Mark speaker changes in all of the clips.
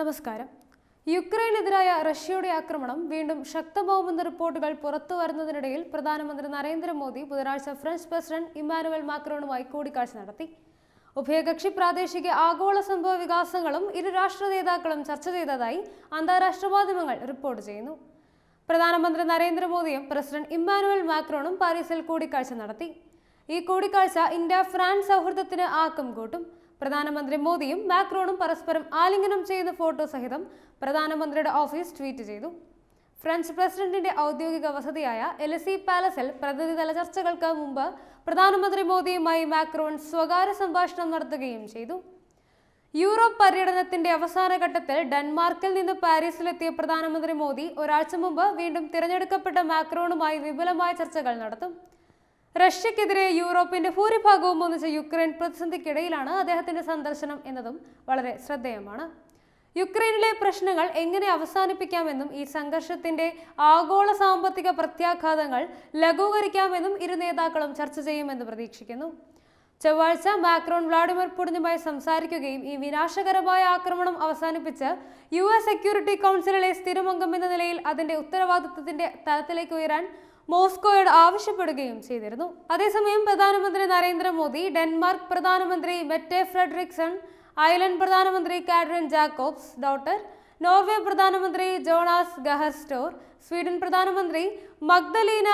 Speaker 1: നമസ്കാരം യുക്രൈനെതിരായ റഷ്യയുടെ ആക്രമണം വീണ്ടും ശക്തമാവുമെന്ന റിപ്പോർട്ടുകൾ പുറത്തു വരുന്നതിനിടയിൽ പ്രധാനമന്ത്രി നരേന്ദ്രമോദി ബുധനാഴ്ച ഫ്രഞ്ച് പ്രസിഡന്റ് ഇമ്മാനുവൽ മാക്രോണുമായി കൂടിക്കാഴ്ച നടത്തി ഉഭയകക്ഷി പ്രാദേശിക ആഗോള സംഭവ വികാസങ്ങളും ഇരു രാഷ്ട്ര നേതാക്കളും ചർച്ച ചെയ്തതായി അന്താരാഷ്ട്ര മാധ്യമങ്ങൾ റിപ്പോർട്ട് ചെയ്യുന്നു പ്രധാനമന്ത്രി നരേന്ദ്രമോദിയും പ്രസിഡന്റ് ഇമ്മാനുവൽ മാക്രോണും പാരീസിൽ കൂടിക്കാഴ്ച നടത്തി ഈ കൂടിക്കാഴ്ച ഇന്ത്യ ഫ്രാൻസ് സൗഹൃദത്തിന് ആക്കം കൂട്ടും പ്രധാനമന്ത്രി മോദിയും മാക്രോണും പരസ്പരം ആലിംഗനം ചെയ്യുന്ന ഫോട്ടോ സഹിതം പ്രധാനമന്ത്രിയുടെ ഓഫീസ് ട്വീറ്റ് ചെയ്തു ഫ്രഞ്ച് പ്രസിഡന്റിന്റെ ഔദ്യോഗിക വസതിയായ എലസി പാലസിൽ പ്രതിനിധിതല ചർച്ചകൾക്ക് മുമ്പ് പ്രധാനമന്ത്രി മോദിയുമായി മാക്രോൺ സ്വകാര്യ സംഭാഷണം നടത്തുകയും ചെയ്തു യൂറോപ്പ് പര്യടനത്തിന്റെ അവസാന ഘട്ടത്തിൽ ഡെൻമാർക്കിൽ നിന്ന് പാരീസിലെത്തിയ പ്രധാനമന്ത്രി മോദി ഒരാഴ്ച മുമ്പ് വീണ്ടും തിരഞ്ഞെടുക്കപ്പെട്ട മാക്രോണുമായി വിപുലമായ ചർച്ചകൾ നടത്തും റഷ്യക്കെതിരെ യൂറോപ്പിന്റെ ഭൂരിഭാഗവും ഒന്നിച്ച യുക്രൈൻ പ്രതിസന്ധിക്കിടയിലാണ് അദ്ദേഹത്തിന്റെ സന്ദർശനം എന്നതും വളരെ ശ്രദ്ധേയമാണ് യുക്രൈനിലെ പ്രശ്നങ്ങൾ എങ്ങനെ അവസാനിപ്പിക്കാമെന്നും ഈ സംഘർഷത്തിന്റെ ആഗോള സാമ്പത്തിക പ്രത്യാഘാതങ്ങൾ ലഘൂകരിക്കാമെന്നും ഇരു നേതാക്കളും ചർച്ച ചെയ്യുമെന്ന് പ്രതീക്ഷിക്കുന്നു ചൊവ്വാഴ്ച മാക്രോൺ വ്ളാഡിമിർ പുടിനുമായി സംസാരിക്കുകയും ഈ വിനാശകരമായ ആക്രമണം അവസാനിപ്പിച്ച് യു എസ് സെക്യൂരിറ്റി കൗൺസിലിലെ സ്ഥിരമംഗം എന്ന നിലയിൽ അതിന്റെ ഉത്തരവാദിത്വത്തിന്റെ തലത്തിലേക്ക് ഉയരാൻ മോസ്കോയോട് ആവശ്യപ്പെടുകയും ചെയ്തിരുന്നു അതേസമയം പ്രധാനമന്ത്രി നരേന്ദ്രമോദി ഡെൻമാർക്ക് പ്രധാനമന്ത്രി മെറ്റെ ഫ്രെഡറിക്സൺ അയർലൻഡ് പ്രധാനമന്ത്രി കാഡറിൻ ജാക്കോബ്സ് ഡോട്ടർ നോർവേ പ്രധാനമന്ത്രി ജോണാസ് ഗഹർസ്റ്റോർ സ്വീഡൻ പ്രധാനമന്ത്രി മഗ്ദലീന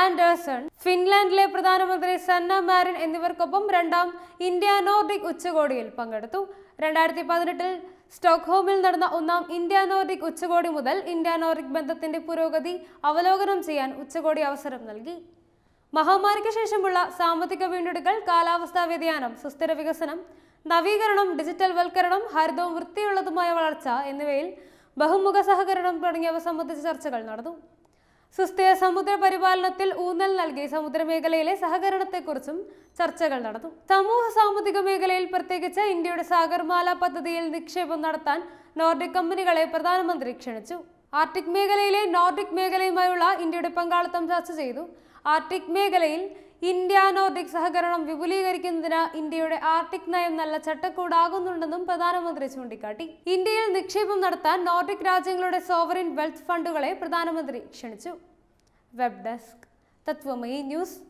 Speaker 1: ആൻഡേഴ്സൺ ഫിൻലാൻഡിലെ പ്രധാനമന്ത്രി സന്ന മാരിൻ എന്നിവർക്കൊപ്പം രണ്ടാം ഇന്ത്യ നോർഡിക് ഉച്ചകോടിയിൽ പങ്കെടുത്തു രണ്ടായിരത്തി പതിനെട്ടിൽ സ്റ്റോക്ക്ഹോമിൽ നടന്ന ഒന്നാം ഇന്ത്യ നോർഡിക് ഉച്ചകോടി മുതൽ ഇന്ത്യ നോർഡിക് ബന്ധത്തിന്റെ പുരോഗതി അവലോകനം ചെയ്യാൻ ഉച്ചകോടി അവസരം നൽകി മഹാമാരിക്ക് ശേഷമുള്ള സാമ്പത്തിക വീണ്ടെടുക്കൽ കാലാവസ്ഥാ വ്യതിയാനം സുസ്ഥിര വികസനം നവീകരണം ഡിജിറ്റൽ വൽക്കരണം ഹരിതവും വൃത്തിയുള്ളതുമായ വളർച്ച എന്നിവയിൽ ബഹുമുഖ സഹകരണം തുടങ്ങിയവ സംബന്ധിച്ച ചർച്ചകൾ നടന്നു സുസ്ഥിര സമുദ്ര പരിപാലനത്തിൽ ഊന്നൽ നൽകി സമുദ്രമേഖലയിലെ സഹകരണത്തെക്കുറിച്ചും ചർച്ചകൾ നടന്നു സമൂഹ സാമ്പത്തിക മേഖലയിൽ പ്രത്യേകിച്ച് ഇന്ത്യയുടെ സാഗർമാല പദ്ധതിയിൽ നിക്ഷേപം നടത്താൻ നോർഡിക് കമ്പനികളെ പ്രധാനമന്ത്രി ക്ഷണിച്ചു ആർട്ടിക് മേഖലയിലെ നോർഡിക് മേഖലയുമായുള്ള ഇന്ത്യയുടെ പങ്കാളിത്തം ചർച്ച ചെയ്തു ആർട്ടിക് മേഖലയിൽ ഇന്ത്യ നോർഡിക് സഹകരണം വിപുലീകരിക്കുന്നതിന് ഇന്ത്യയുടെ ആർട്ടിക് നയം നല്ല ചട്ടക്കൂടാകുന്നുണ്ടെന്നും പ്രധാനമന്ത്രി ചൂണ്ടിക്കാട്ടി ഇന്ത്യയിൽ നിക്ഷേപം നടത്താൻ നോർഡിക് രാജ്യങ്ങളുടെ സോവറിൻ വെൽത്ത് ഫണ്ടുകളെ പ്രധാനമന്ത്രി ക്ഷണിച്ചു വെബ് ഡെസ്ക് തത്വമയി ന്യൂസ്